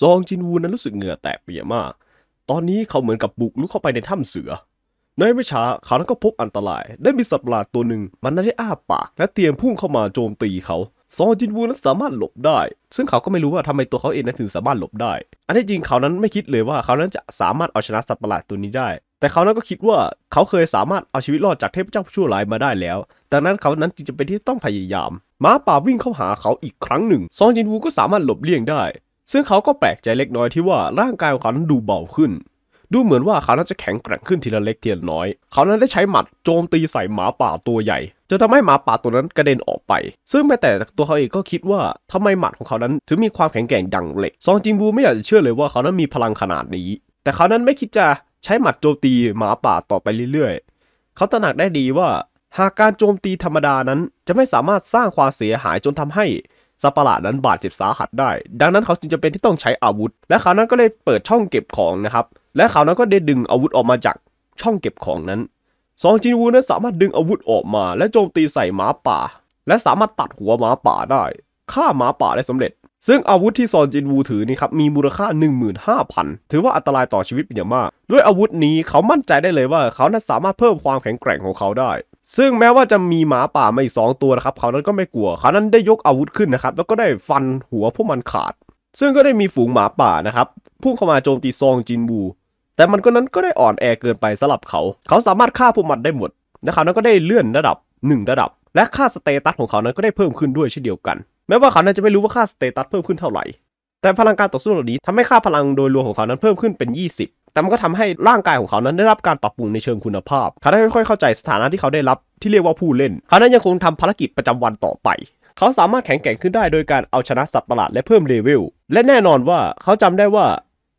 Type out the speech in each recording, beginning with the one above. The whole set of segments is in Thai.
ซองจินวูนั้นรู้สึกเหงื่อแตกเปียมาก ตอนนี้เขาเหมือนกับบุกลุกเข้าไปในถ้ำเสือ ในไม่ช้าเขานั้นก็พบอันตราย ได้มีสัตว์ประหลาดตัวหนึ่งมันนั้นได้อ้าปากและเตรียมพุ่งเข้ามาโจมตีเขา ซองจินวูนั้นสามารถหลบได้ ซึ่งเขาก็ไม่รู้ว่าทำไมตัวเขาเองนั้นถึงสามารถหลบได้ อันที่จริงเขานั้นไม่คิดเลยว่าเขานั้นจะสามารถเอาชนะสัตว์ประหลาดตัวนี้ได้ แต่เขานั้นก็คิดว่าเขาเคยสามารถเอาชีวิตรอดจากเทพเจ้าผู้ชั่วร้ายมาได้แล้วดังนั้นเขานั้นจึงจะเป็นที่ต้องพยายามม้าป่าวิ่งเข้าหาเขาอีกครั้งหนึ่งซองจินวูก็สามารถหลบเลี่ยงไซึ่งเขาก็แปลกใจเล็กน้อยที่ว่าร่างกายของเขานั้นดูเบาขึ้น ดูเหมือนว่าเขาน่าจะแข็งแกร่งขึ้นทีละเล็กทีละน้อย เขานั้นได้ใช้หมัดโจมตีใส่หมาป่าตัวใหญ่จนทำให้หมาป่าตัวนั้นกระเด็นออกไป ซึ่งแม้แต่ตัวเขาเองก็คิดว่า ทำไมหมัดของเขานั้นถึงมีความแข็งแกร่งดังเหล็กซองจิงบูไม่อยากจะเชื่อเลยว่าเขานั้นมีพลังขนาดนี้ แต่เขานั้นไม่คิดจะใช้หมัดโจมตีหมาป่าต่อไปเรื่อยๆ เขาตระหนักได้ดีว่า หากการโจมตีธรรมดานั้นจะไม่สามารถสร้างความเสียหายจนทำให้สัประลาดนั้นบาดเจ็บสาหัสได้ ดังนั้นเขาจึงจะเป็นที่ต้องใช้อาวุธและเขานั้นก็เลยเปิดช่องเก็บของนะครับ และเขานั้นก็ได้ดึงอาวุธออกมาจากช่องเก็บของนั้นซองจินวูนั้นสามารถดึงอาวุธออกมา และโจมตีใส่หมาป่า และสามารถตัดหัวหมาป่าได้ฆ่าหมาป่าได้สำเร็จ ซึ่งอาวุธที่ซอนจินวู ถือนี่ครับมีมูลค่า 15,000ถือว่าอันตรายต่อชีวิตเป็นอย่างมาก ด้วยอาวุธนี้เขามั่นใจได้เลยว่าเขานั้นสามารถเพิ่มความแข็งแกร่งของเขาได้ซึ่งแม้ว่าจะมีหมาป่ามาอีกสองตัวนะครับเขานั้นก็ไม่กลัวเขานั้นได้ยกอาวุธขึ้นนะครับแล้วก็ได้ฟันหัวพวกมันขาด ซึ่งก็ได้มีฝูงหมาป่านะครับพุ่งเข้ามาโจมตีซองจินบูแต่มันก็นั้นก็ได้อ่อนแอเกินไปสลับเขา เขาสามารถฆ่าพวกมันได้หมด แลคเขานั้นก็ได้เลื่อนระดับ 1 ระดับ และค่าสเตตัสของเขานั้นก็ได้เพิ่มขึ้นด้วยเช่นเดียวกัน แม้ว่าเขานั้นจะไม่รู้ว่าค่าสเตตัสเพิ่มขึ้นเท่าไหร่ แต่พลังการต่อสู้เหล่านี้ทำให้ค่าพลังโดยรวมของเขานั้นเพิ่มขึ้นเป็น 20แต่มันก็ทำให้ร่างกายของเขานั้นได้รับการปรับปรุงในเชิงคุณภาพ เขาได้ค่อยๆเข้าใจสถานะที่เขาได้รับที่เรียกว่าผู้เล่นเขานั้นยังคงทำภารกิจประจำวันต่อไปเขาสามารถแข็งแกร่งขึ้นได้โดยการเอาชนะสัตว์ประหลาดและเพิ่มเลเวลและแน่นอนว่าเขาจำได้ว่า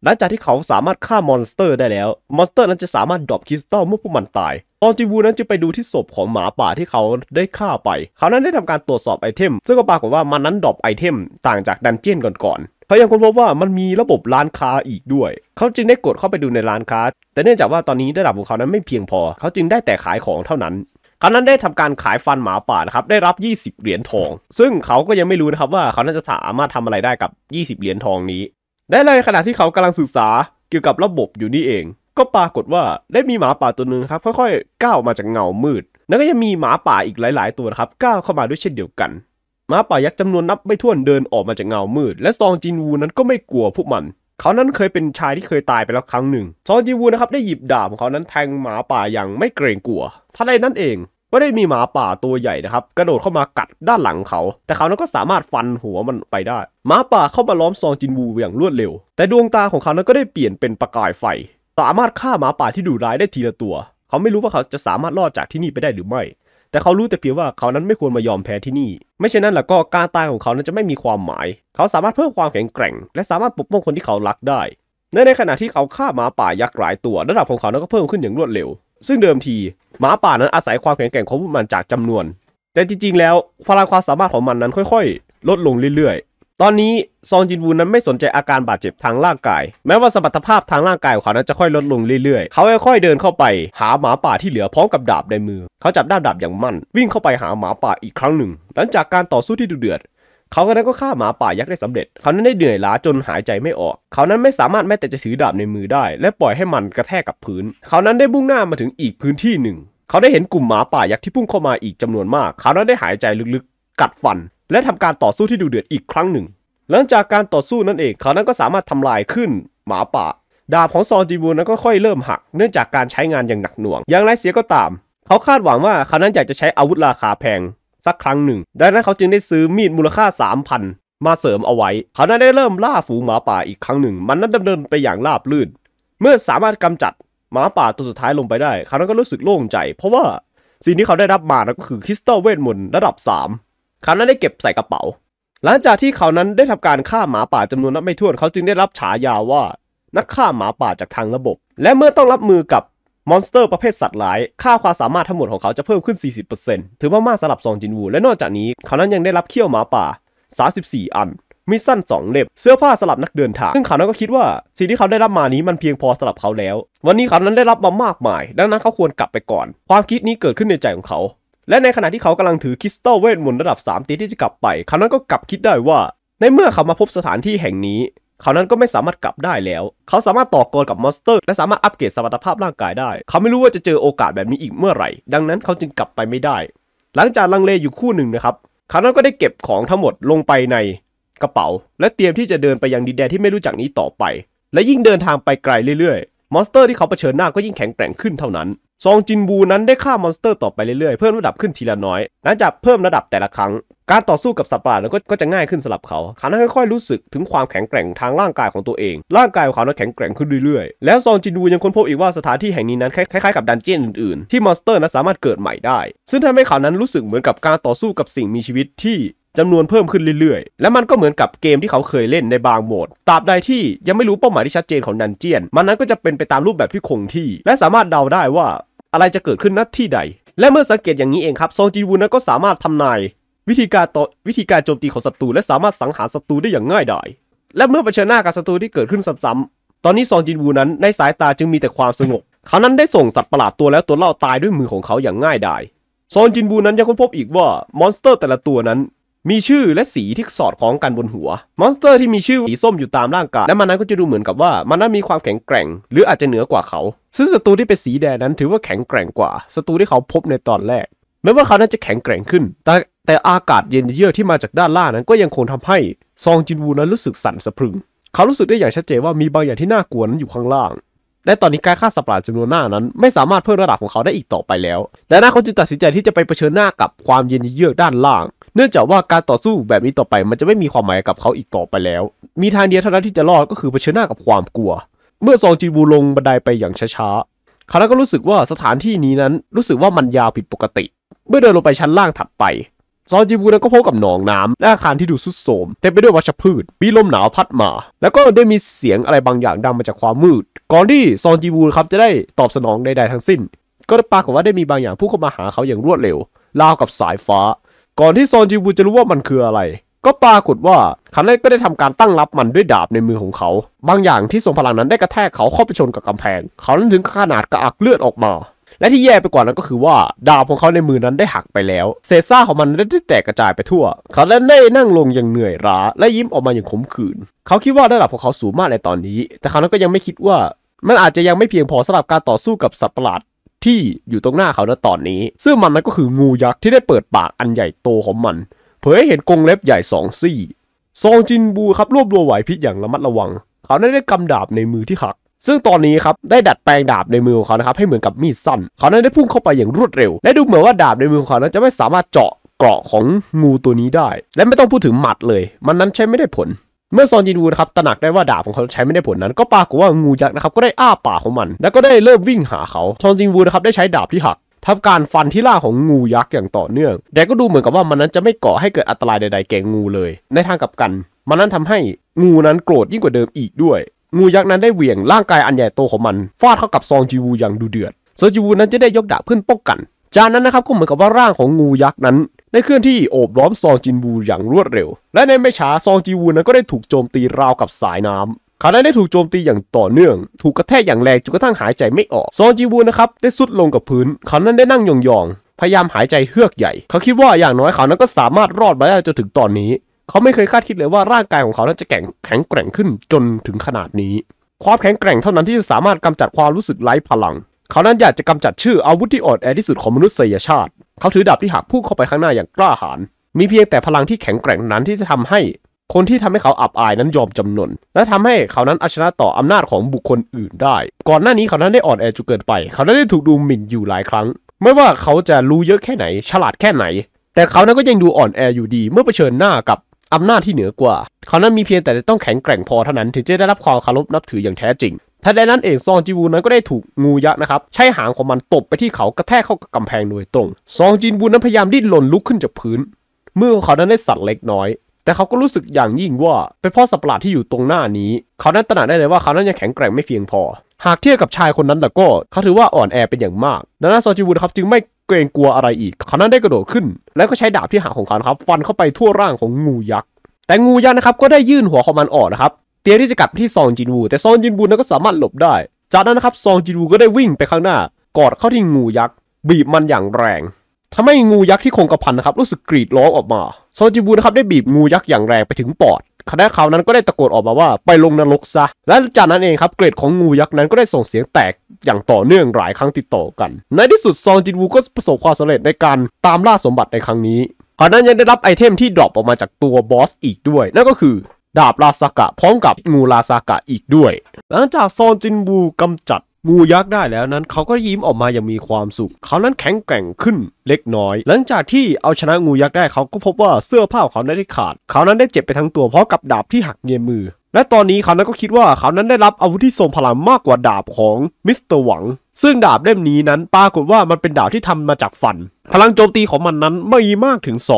หลังจากที่เขาสามารถฆ่ามอนสเตอร์ได้แล้ว มอนสเตอร์นั้นจะสามารถดรอปคริสตัลเมื่อพวกมันตายตอนจิวูนั้นจะไปดูที่ศพของหมาป่าที่เขาได้ฆ่าไปเขานั้นได้ทำการตรวจสอบไอเทมซึ่งก็ปรากฏว่ามันนั้นดรอปไอเทมต่างจากดันเจียนก่อนเขายังค้นพบว่ามันมีระบบร้านค้าอีกด้วย เขาจึงได้กดเข้าไปดูในร้านค้า แต่เนื่องจากว่าตอนนี้ระดับของเขานั้นไม่เพียงพอ เขาจึงได้แต่ขายของเท่านั้นเขานั้นได้ทำการขายฟันหมาป่านะครับ ได้รับ 20 เหรียญทอง ซึ่งเขาก็ยังไม่รู้นะครับว่าเขาน่าจะสามารถทำอะไรได้กับ 20 เหรียญทองนี้และในขณะที่เขากำลังศึกษาเกี่ยวกับระบบอยู่นี่เอง ก็ปรากฏว่าได้มีหมาป่าตัวหนึ่งครับค่อยๆก้าวมาจากเงามืด แล้วก็ยังมีหมาป่าอีกหลาย ๆตัวนะครับก้าวเข้ามาด้วยเช่นเดียวกันม้าป่ายักษ์จำนวนนับไม่ถ้วนเดินออกมาจากเงามืด และซองจินวูนั้นก็ไม่กลัวพวกมัน เขานั้นเคยเป็นชายที่เคยตายไปแล้วครั้งหนึ่ง ซองจินวูนะครับได้หยิบดาบของเขานั้นแทงหมาป่าอย่างไม่เกรงกลัวทันใดนั้นเองก็ได้มีหมาป่าตัวใหญ่นะครับกระโดดเข้ามากัดด้านหลังเขา แต่เขานั้นก็สามารถฟันหัวมันไปได้ หมาป่าเข้ามาล้อมซองจินวูอย่างรวดเร็ว แต่ดวงตาของเขานั้นก็ได้เปลี่ยนเป็นประกายไฟ สามารถฆ่าหมาป่าที่ดุร้ายได้ทีละตัว เขาไม่รู้ว่าเขาจะสามารถรอดจากที่นี่ไปได้หรือไม่แต่เขารู้แต่เพียงว่าเขานั้นไม่ควรมายอมแพ้ที่นี่ไม่เช่นนั้นล่ะก็การตายของเขานั้นจะไม่มีความหมาย เขาสามารถเพิ่มความแข็งแกร่ง และสามารถปกป้องคนที่เขารักได้ ในในขณะที่เขาฆ่าหมาป่ายักษ์หลายตัวระดับของเขานั้นก็เพิ่มขึ้นอย่างรวดเร็ว ซึ่งเดิมทีหมาป่านั้นอาศัยความแข็งแกร่งของมันจากจำนวนแต่จริง ๆแล้วพลังความสามารถของมันนั้นค่อย ๆ ลดลงเรื่อยตอนนี้ซองจินวูนั้นไม่สนใจอาการบาดเจ็บทางร่างกาย แม้ว่าสมรรถภาพทางร่างกายของเขานั้นจะค่อยลดลงเรื่อย ๆ เขาค่อยๆเดินเข้าไปหาหมาป่าที่เหลือพร้อมกับดาบในมือ เขาจับด้ามดาบอย่างมั่นวิ่งเข้าไปหาหมาป่าอีกครั้งหนึ่ง หลังจากการต่อสู้ที่ดุเดือด เขาคนนั้นก็ฆ่าหมาป่ายักษ์ได้สำเร็จ เขานั้นได้เหนื่อยล้าจนหายใจไม่ออก เขานั้นไม่สามารถแม้แต่จะถือดาบในมือได้ และปล่อยให้มันกระแทกกับพื้น เขานั้นได้บุ่งหน้ามาถึงอีกพื้นที่หนึ่ง เขาได้เห็นกลุ่มหมาป่ายักษ์ที่พุ่งเข้ามาอีกจำนวนมาก เขานั้นได้หายใจลึกๆกัดฟันและทำการต่อสู้ที่ดูเดือดอีกครั้งหนึ่ง หลังจากการต่อสู้นั่นเอง เขานั้นก็สามารถทำลายขึ้นหมาป่าดาบของซอนจีบูนั้นก็ค่อยเริ่มหัก เนื่องจากการใช้งานอย่างหนักหน่วง อย่างไรเสียก็ตาม เขาคาดหวังว่าเขานั้นอยากจะใช้อาวุธราคาแพงสักครั้งหนึ่ง ดังนั้นเขาจึงได้ซื้อมีดมูลค่า 3,000 มาเสริมเอาไว้ เขานั้นได้เริ่มล่าฝูงหมาป่าอีกครั้งหนึ่ง มันนั้นดำเนินไปอย่างราบรื่น เมื่อสามารถกำจัดหมาป่าตัวสุดท้ายลงไปได้เขานั้นก็รู้สึกโล่งใจเพราะว่าสิ่งที่เขาได้รับมานั่นก็คือคริสตัลเวทมนต์ระดับ 3เขานั้นได้เก็บใส่กระเป๋า หลังจากที่เขานั้นได้ทำการฆ่าหมาป่าจำนวนนับไม่ถ้วน เขาจึงได้รับฉายาว่า นักฆ่าหมาป่าจากทางระบบ และเมื่อต้องรับมือกับมอนสเตอร์ประเภทสัตว์ร้าย ค่าความสามารถทั้งหมดของเขาจะเพิ่มขึ้น 40%ถือว่ามากสำหรับซองจินวู และนอกจากนี้เขานั้นยังได้รับเขี้ยวหมาป่า 34 อันมีสั้น2 เล็บ เสื้อผ้าสำหรับนักเดินทาง ซึ่งเขานั้นก็คิดว่าสิ่งที่เขาได้รับมานี้มันเพียงพอสำหรับเขาแล้ว วันนี้เขานั้นได้รับมามากมาย ดังนั้นเขาควรกลับไปก่อน ความคิดนี้เกิดขึ้นในใจของเขาและในขณะที่เขากำลังถือคริสตัลเวทมนต์ระดับ3ตีที่จะกลับไป เขานั้นก็กลับคิดได้ว่า ในเมื่อเขามาพบสถานที่แห่งนี้ เขานั้นก็ไม่สามารถกลับได้แล้ว เขาสามารถต่อกรกับมอนสเตอร์ และสามารถอัปเกรดสมรรถภาพร่างกายได้ เขาไม่รู้ว่าจะเจอโอกาสแบบนี้อีกเมื่อไหร่ ดังนั้นเขาจึงกลับไปไม่ได้ หลังจากลังเลอยู่คู่หนึ่งนะครับ เขานั้นก็ได้เก็บของทั้งหมดลงไปในกระเป๋าและเตรียมที่จะเดินไปยังดินแดนที่ไม่รู้จักนี้ต่อไป และยิ่งเดินทางไปไกลเรื่อยๆ มอนสเตอร์ที่เขาเผชิญหน้าก็ยิ่งแข็งแกร่งขึ้นเท่านั้นซอง จินบูนั้นได้ฆ่ามอนสเตอร์ต่อไปเรื่อยๆ เพิ่มระดับขึ้นทีละน้อยหลังจากเพิ่มระดับแต่ละครั้ง การต่อสู้กับสัตว์ป่าก็จะง่ายขึ้นสำหรับเขาเขานั้นค่อยๆ รู้สึกถึงความแข็งแกร่งทางร่างกายของตัวเอง ร่างกายของเขานั้นแข็งแกร่งขึ้นเรื่อยๆ แล้วซองจินบูยังค้นพบอีกว่าสถานที่แห่งนี้นั้นคล้ายๆกับดันเจี้ยนอื่นๆที่มอนสเตอร์นั้นสามารถเกิดใหม่ได้ ซึ่งทำให้เขานั้นรู้สึกเหมือนกับการต่อสู้กับสิ่งมีชีวิต ที่จำนวนเพิ่มขึ้นเรื่อยๆ และมันก็เหมือนกับเกมที่เขาเคยเล่นในบางโหมดตราบใดที่ยังไม่รู้เป้าหมายที่ชัดเจนของดันเจียนมันนั้นก็จะเป็นไปตามรูปแบบที่คงที่ และสามารถเดาได้ว่าอะไรจะเกิดขึ้นณที่ใด และเมื่อสังเกตอย่างนี้เองครับซองจีวูนั้นก็สามารถทำนายวิธีการต่อวิธีการโจมตีของศัตรูและสามารถสังหารศัตรูได้อย่างง่ายดาย และเมื่อเผชิญหน้ากับศัตรูที่เกิดขึ้นซ้ำๆตอนนี้ซองจินวูนั้นในสายตาจึงมีแต่ความสงบ เขานั้นได้ส่งสัตว์ประหลาดตัวแล้วตัวเล่าตายด้วยมือของเขาอย่างง่ายดาย ซองจินวูนั้นยังค้นพบอีกว่ามอนสเตอร์แต่ละตัวนั้นมีชื่อและสีที่สอดคล้องกันบนหัว มอนสเตอร์ที่มีชื่อสีส้มอยู่ตามร่างกายและมันนั้นก็จะดูเหมือนกับว่ามันนั้นมีความแข็งแกร่ง หรืออาจจะเหนือกว่าเขา ซึ่งศัตรูที่เป็นสีแดงนั้นถือว่าแข็งแกร่งกว่าศัตรูที่เขาพบในตอนแรก แม้ว่าเขานั้นจะแข็งแกร่งขึ้น แต่แต่อากาศเย็นเยือกที่มาจากด้านล่างนั้นก็ยังคงทำให้ซองจินวูนั้นรู้สึกสั่นสะพรึง เขารู้สึกได้อย่างชัดเจนว่ามีบางอย่างที่น่ากลัวนั้นอยู่ข้างล่าง และตอนนี้การฆ่าสัตว์ประหลาดจำนวนหน้านั้น ไม่สามารถเพิ่มระดับของเขาได้อีกต่อไปแล้วแต่น่าเขาจึงตัดสินใจที่จะไปเผชิญหน้ากับความเย็นเยือกด้านล่างเนื่องจากว่าการต่อสู้แบบนี้ต่อไปมันจะไม่มีความหมายกับเขาอีกต่อไปแล้ว มีทางเดียวเท่านั้นที่จะรอดก็คือเผชิญหน้ากับความกลัว เมื่อซองจีบูลงบันไดไปอย่างช้าๆคาร่าก็รู้สึกว่าสถานที่นี้นั้นรู้สึกว่ามันยาวผิดปกติ เมื่อเดินลงไปชั้นล่างถัดไป ซอนจีบูนั้นก็พบกับหนองน้ำและอาคารที่ดูสุดโสมเต็มไปด้วยวัชพืชมีลมหนาวพัดมา แล้วก็ได้มีเสียงอะไรบางอย่างดังมาจากความมืด ก่อนที่ซอนจีบูครับจะได้ตอบสนองใดๆทั้งสิ้น ก็ปรากฏว่าได้มีบางอย่างพุ่งเข้ามาหาเขาอย่างรวดเร็วราวกับสายฟ้าก่อนที่ซอนจิวูจะรู้ว่ามันคืออะไร ก็ปรากฏว่าคันเล่ก็ได้ทำการตั้งรับมันด้วยดาบในมือของเขา บางอย่างที่ทรงพลังนั้นได้กระแทกเขาเข้าไปชนกับกำแพง เขานั้นถึงขนาดกระอักเลือดออกมา และที่แย่ไปกว่านั้นก็คือว่าดาบของเขาในมือนั้นได้หักไปแล้ว เศษซ่าของมันได้แตกกระจายไปทั่ว เขาได้นั่งลงอย่างเหนื่อยล้าและยิ้มออกมาอย่างขมขื่น เขาคิดว่าระดับของเขาสูงมากในตอนนี้ แต่เขานั้นก็ยังไม่คิดว่ามันอาจจะยังไม่เพียงพอสำหรับการต่อสู้กับสัตว์ประหลาดที่อยู่ตรงหน้าเขาณตอนนี้ซึ่งมันนั้นก็คือ งูยักษ์ที่ได้เปิดปากอันใหญ่โตของมัน เผยให้เห็นกรงเล็บใหญ่สองซี่ ซองจินบูครับรวบรวมไหวพริบอย่างระมัดระวัง เขาได้ได้กำดาบในมือที่หักซึ่งตอนนี้ครับได้ดัดแปลงดาบในมือของเขานะครับให้เหมือนกับมีดสั้น เขาได้พุ่งเข้าไปอย่างรวดเร็วและดูเหมือนว่าดาบในมือของเขานั้นจะไม่สามารถเจาะเกราะของงูตัวนี้ได้ และไม่ต้องพูดถึงหมัดเลย มันนั้นใช้ไม่ได้ผลเมื่อซอนจินวูนะครับตระหนักได้ว่าดาบของเขาใช้ไม่ได้ผลนั้น ก็ปรากฏว่างูยักษ์นะครับก็ได้อ้าปากของมัน แล้วก็ได้เริ่มวิ่งหาเขา ซอนจินวูนะครับได้ใช้ดาบที่หักทาการฟันที่ล่าของงูยักษ์อย่างต่อเนื่อง แต่ก็ดูเหมือนกับว่ามันนั้นจะไม่ก่อให้เกิดอันตรายใดๆ แก่งูเลย ในทางกลับกันมันนั้นทำให้งูนั้นโกรธยิ่งกว่าเดิมอีกด้วย งูยักษ์นั้นได้เหวี่ยงร่างกายอันใหญ่โตของมันฟาดเข้ากับซองจีวูอย่างดูเดือดซองจีวูนั้นจะได้ยกดาบขึ้นป้องกันจากนั้นนะครับก็เหมือนกับว่าร่างของงูยักษ์นั้นได้เคลื่อนที่โอบล้อมซองจินวูอย่างรวดเร็วและในไม่ช้าซองจินวูนั้นก็ได้ถูกโจมตีราวกับสายน้ำเขาได้ถูกโจมตีอย่างต่อเนื่อง ถูกกระแทกอย่างแรงจนกระทั่งหายใจไม่ออกซองจีวูนะครับได้สุดลงกับพื้น เขานั้นได้นั่งยองๆพยายามหายใจเฮือกใหญ่ เขาคิดว่าอย่างน้อยเขานั้นก็สามารถรอดมาได้จนถึงตอนนี้ เขาไม่เคยคาดคิดเลยว่าร่างกายของเขานั้นจะแข็งแข็งแกร่งขึ้นจนถึงขนาดนี้ ความแข็งแกร่งเท่านั้นที่จะสามารถกำจัดความรู้สึกไร้พลังเขานั้นอยากจะกำจัดชื่ออาวุธที่อ่อนแอที่สุดของมนุษยชาติเขาถือดาบที่หักพุ่งเข้าไปข้างหน้าอย่างกล้าหาญ มีเพียงแต่พลังที่แข็งแกร่งนั้นที่จะทำให้ คนที่ทำให้เขาอับอายนั้นยอมจำนน และทำให้เขานั้นเอาชนะต่ออำนาจของบุคคลอื่นได้ ก่อนหน้านี้เขานั้นได้อ่อนแอจนเกินไป เขานั้นได้ถูกดูหมิ่นอยู่หลายครั้ง ไม่ว่าเขาจะรู้เยอะแค่ไหน ฉลาดแค่ไหน แต่เขานั้นก็ยังดูอ่อนแออยู่ดี เมื่อเผชิญหน้ากับอำนาจที่เหนือกว่า เขานั้นมีเพียงแต่จะต้องแข็งแกร่งพอเท่านั้นถึงจะได้รับความเคารพนับถืออย่างแท้จริงทันใดนั้นเองซองจีบูนั้นก็ได้ถูกงูยักษ์นะครับ ใช้หางของมันตบไปที่เขากระแทกเข้ากับกำแพงโดยตรงซองจีบูนั้นพยายามดิ้นหล่นลุกขึ้นจากพื้นมือของเขานั้นได้สั่นเล็กน้อย แต่เขาก็รู้สึกอย่างยิ่งว่าเป็นพ่อสัตว์ประหลาดที่อยู่ตรงหน้านี้ เขานั้นตระหนักได้เลยว่าเขานั้นยังแข็งแกร่งไม่เพียงพอ หากเทียบกับชายคนนั้นแต่ก็เขาถือว่าอ่อนแอเป็นอย่างมากดังนั้นซองจีบูนะครับจึงไม่เกรงกลัวอะไรอีกเขานั้นได้กระโดดขึ้น แล้วก็ใช้ดาบที่หางของเขาครับฟันเข้าไปทั่วร่างของงูยักษ์แต่งูยักษ์นะครับก็ได้ยื่นหัวของมันออกนะครับรียมที่จะกลับที่ซองจินวูแต่ซองจินวูนั้นก็สามารถหลบได้จากนั้นนะครับซองจินวูก็ได้วิ่งไปข้างหน้ากอดเข้าที่งูยักษ์บีบมันอย่างแรง ทำให้งูยักษ์ที่คงกระพันนะครับรู้สึกกรีดร้องออกมาซองจินวูนะครับได้บีบงูยักษ์อย่างแรงไปถึงปอดคณะขขานั้นก็ได้ตะโกนออกมาว่าไปลงนรกซะ และจากนั้นเองครับเกรดของงูยักษ์นั้นก็ได้ส่งเสียงแตกอย่างต่อเนื่องหลายครั้งติดต่อกัน ในที่สุดซองจินวูก็ประสบความสำเร็จในการตามล่าสมบัติในครั้งนี้ขณะนั้นยังได้รับไอเทมที่ดรอปออกมาจากตัวบอสอีกด้วยนั่นก็คือดาบราซากะ พร้อมกับงูราซากะอีกด้วย หลังจากซอนจินบูกำจัดงูยักษ์ได้แล้วนั้น เขาก็ยิ้มออกมาอย่างมีความสุข เขานั้นแข็งแกร่งขึ้นเล็กน้อย หลังจากที่เอาชนะงูยักษ์ได้เขาก็พบว่าเสื้อผ้าของเขาได้ขาด เขานั้นได้เจ็บไปทั้งตัวเพราะกับดาบที่หักเงียมือและตอนนี้เขานั้นก็คิดว่าเขานั้นได้รับอาวุธที่ทรงพลังมากกว่าดาบของมิสเตอร์หวัง ซึ่งดาบเล่มนี้นั้น ปรากฏว่ามันเป็นดาบที่ทำมาจากฟัน พลังโจมตีของมันนั้นไม่มากถึง 200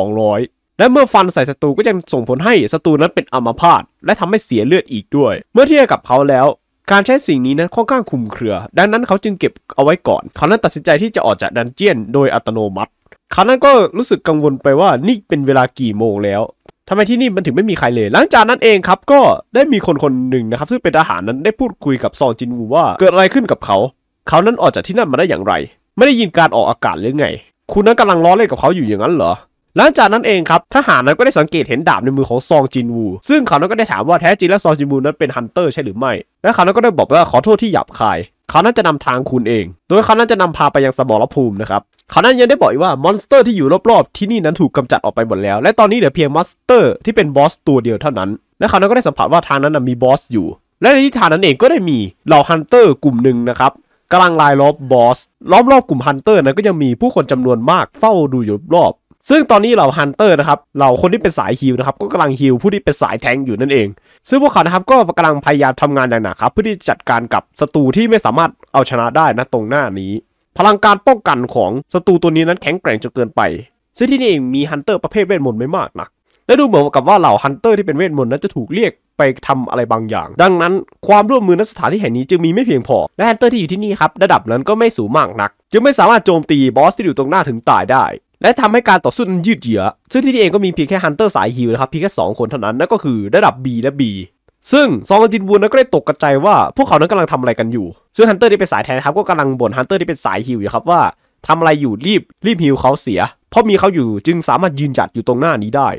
และเมื่อฟันใส่ศัตรูก็ยังส่งผลให้ศัตรูนั้นเป็นอัมพาตและทำให้เสียเลือดอีกด้วย เมื่อเทียบกับเขาแล้ว การใช้สิ่งนี้นั้นค่อนข้างคุมเครือ ดังนั้นเขาจึงเก็บเอาไว้ก่อนเขานั้นตัดสินใจที่จะออกจากดันเจียนโดยอัตโนมัติเขานั้นก็รู้สึกกังวลไปว่านี่เป็นเวลากี่โมงแล้วทำไมที่นี่มันถึงไม่มีใครเลย หลังจากนั้นเองครับก็ได้มีคนคนหนึ่งนะครับ ซึ่งเป็นทหารนั้นได้พูดคุยกับซองจินวูว่าเกิดอะไรขึ้นกับเขา เขานั้นออกจากที่นั่นมาได้อย่างไร ไม่ได้ยินการออกอากาศหรือไง คุณนั้นกำลังล้อเล่นกับเขาอยู่อย่างนั้นเหรอหลังจากนั้นเองครับ ทหารนั้นก็ได้สังเกตเห็นดาบในมือของซองจินวู ซึ่งเขานั้นก็ได้ถามว่าแท้จริงแล้วซองจินวูนั้นเป็นฮันเตอร์ใช่หรือไม่ และเขานั้นก็ได้บอกว่าขอโทษที่หยาบคายเขานั้นจะนำทางคุณเอง โดยเขานั้นจะนำพาไปยังสมรภูมินะครับ เขานั้นยังได้บอกอีกว่ามอนสเตอร์ที่อยู่รอบๆ ที่นี่นั้นถูกกำจัดออกไปหมดแล้ว และตอนนี้เหลือเพียงมอนสเตอร์ที่เป็นบอสตัวเดียวเท่านั้น และเขานั้นก็ได้สัมผัสว่าทางนั้นมีบอสอยู่ และในที่ทางนั้นเองก็ได้มีเหล่าฮันเตอร์กลุ่มหนึ่งนะครับกำลังลายล้อมบอสล้อมรอบกลุ่มฮันเตอร์นั้นก็ยังมีผู้คนจำนวนมากเฝ้าดูอยู่รอบซึ่งตอนนี้เหล่าฮันเตอร์นะครับเหล่าคนที่เป็นสายฮิลนะครับก็กำลังฮิลผู้ที่เป็นสายแทงอยู่นั่นเองซึ่งพวกเขานะครับก็กำลังพยายามทำงานอย่างหนักครับเพื่อที่จัดการกับศัตรูที่ไม่สามารถเอาชนะได้นะตรงหน้านี้ พลังการป้องกันของศัตรูตัวนี้นั้นแข็งแกร่งจนเกินไปซึ่งที่นี่เองมีฮันเตอร์ประเภทเวทมนต์ไม่มากนักและดูเหมือนกับว่าเหล่าฮันเตอร์ที่เป็นเวทมนต์นั้นจะถูกเรียกไปทำอะไรบางอย่างดังนั้นความร่วมมือณสถานที่แห่งนี้จึงมีไม่เพียงพอและฮันเตอร์ที่อยู่ที่นี่ครับระดับนั้นก็ไม่สูงมากนักจึงไม่สามารถโจมตีบอสที่อยู่ตรงหน้าถึงตายได้และทำให้การต่อสู้นั้นยืดเยื้อซึ่งที่นี่เองก็มีเพียงแค่ฮันเตอร์สายฮิวนะครับ เพียงแค่ 2 คนเท่านั้นนั่นก็คือระดับ B และ B ซึ่งซองจินวูนก็ได้ตกกระจายว่า พวกเขานั้นกำลังทำอะไรกันอยู่ ซึ่งฮันเตอร์ที่เป็นสายแทนครับ ก็กำลังบ่นฮันเตอร์ที่เป็นสายฮิวอยู่ครับว่าทำอะไรอยู่รีบรีบฮิวเขาเสีย เพราะมีเขาอยู่จึงสามารถยืนหยัดอยู่ตรงหน้านี้ได้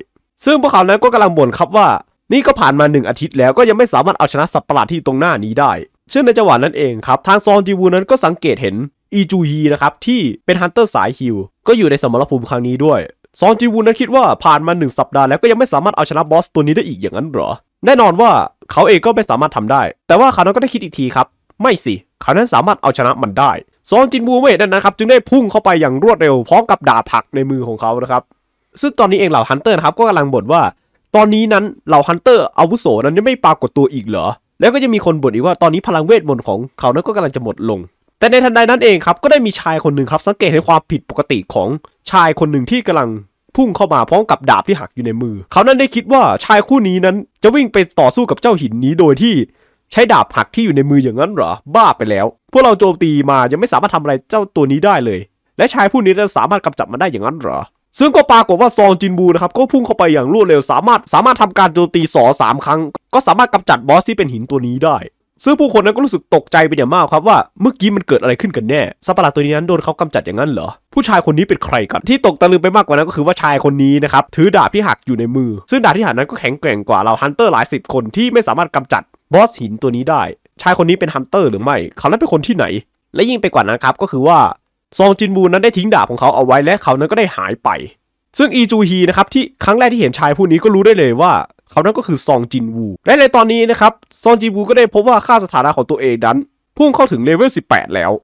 ซึ่งพวกเขานั้นก็กำลังบ่นครับว่า นี่ก็ผ่านมาหนึ่งอาทิตย์แล้วก็ยังไม่สามารถเอาชนะสัตว์ประหลาดที่ตรงหน้านี้ได้ซึ่งในจังหวะนั้นเองครับทางซองจิวูนั้นก็สังเกตเห็นอีจูฮีนะครับที่เป็นฮันเตอร์สายฮิวก็อยู่ในสมรภูมิครั้งนี้ด้วยซองจีวูนั้นคิดว่าผ่านมาหนึ่งสัปดาห์แล้วก็ยังไม่สามารถเอาชนะบอสตัวนี้ได้อีกอย่างนั้นหรอ แน่นอนว่าเขาเองก็ไม่สามารถทำได้ แต่ว่าเขานั้นก็ได้คิดอีกทีครับไม่สิเขานั้นสามารถเอาชนะมันได้ซองจินบูเว่นั้นนะครับจึงได้พุ่งเข้าไปอย่างรวดเร็วพร้อมกับดาบผักในมือของเขานะครับซึ่งตอนนี้เองเหล่าฮันเตอร์นะครับก็กำลังบ่นว่า ตอนนี้นั้นเหล่าฮันเตอร์อาวุโสนั้นไม่ปรากฏตัวอีกเหรอแล้วก็จะมีคนบ่นอีกว่าตอนนี้พลังเวทมนต์ของเขานั้นก็กาลังจะหมดลงแต่ในทันใดนั้นเองครับก็ได้มีชายคนหนึ่งครับสังเกตเห็นความผิดปกติของชายคนหนึ่งที่กำลังพุ่งเข้ามาพร้อมกับดาบที่หักอยู่ในมือ เขานั้นได้คิดว่าชายคู่นี้นั้นจะวิ่งไปต่อสู้กับเจ้าหินนี้โดยที่ใช้ดาบหักที่อยู่ในมืออย่างนั้นเหรอบ้าไปแล้ว พวกเราโจมตีมายังไม่สามารถทำอะไรเจ้าตัวนี้ได้เลย และชายผู้นี้จะสามารถกำจัดมันได้อย่างนั้นเหรอซึ่งก็ปรากฏว่าซองจินบูนะครับก็พุ่งเข้าไปอย่างรวดเร็ว สามารถ สามารถทำการโจมตีสอสามครั้ง ก็สามารถกำจัดบอสที่เป็นหินตัวนี้ได้ซึ่งผู้คนนั้นก็รู้สึกตกใจเป็นอย่างมากครับว่า เมื่อกี้มันเกิดอะไรขึ้นกันแน่ สัตว์ประหลาดตัวนี้นั้นโดนเขากำจัดอย่างนั้นเหรอ ผู้ชายคนนี้เป็นใครกัน ที่ตกตะลึงไปมากกว่านั้นก็คือว่าชายคนนี้นะครับ ถือดาบที่หักอยู่ในมือ ซึ่งดาบที่หักนั้นก็แข็งแกร่งกว่า เราฮันเตอร์หลายสิบคนที่ไม่สามารถกำจัดบอสหินตัวนี้ได้ชายคนนี้เป็นฮันเตอร์หรือไม่เขานั้นเป็นคนที่ไหน และยิ่งไปกว่านั้นครับ ก็คือว่าซองจินบูนั้นได้ทิ้งดาบของเขาเอาไว้และเขานั้นก็ได้หายไปซึ่งอีจูฮีนะครับที่ครั้งแรกที่เห็นชายผู้นี้ก็รู้ได้เลยว่าเขานั่นก็คือซองจินวูและในตอนนี้นะครับซองจินวูก็ได้พบว่าค่าสถานะของตัวเองนั้นพุ่งเข้าถึงเลเวล18 แล้ว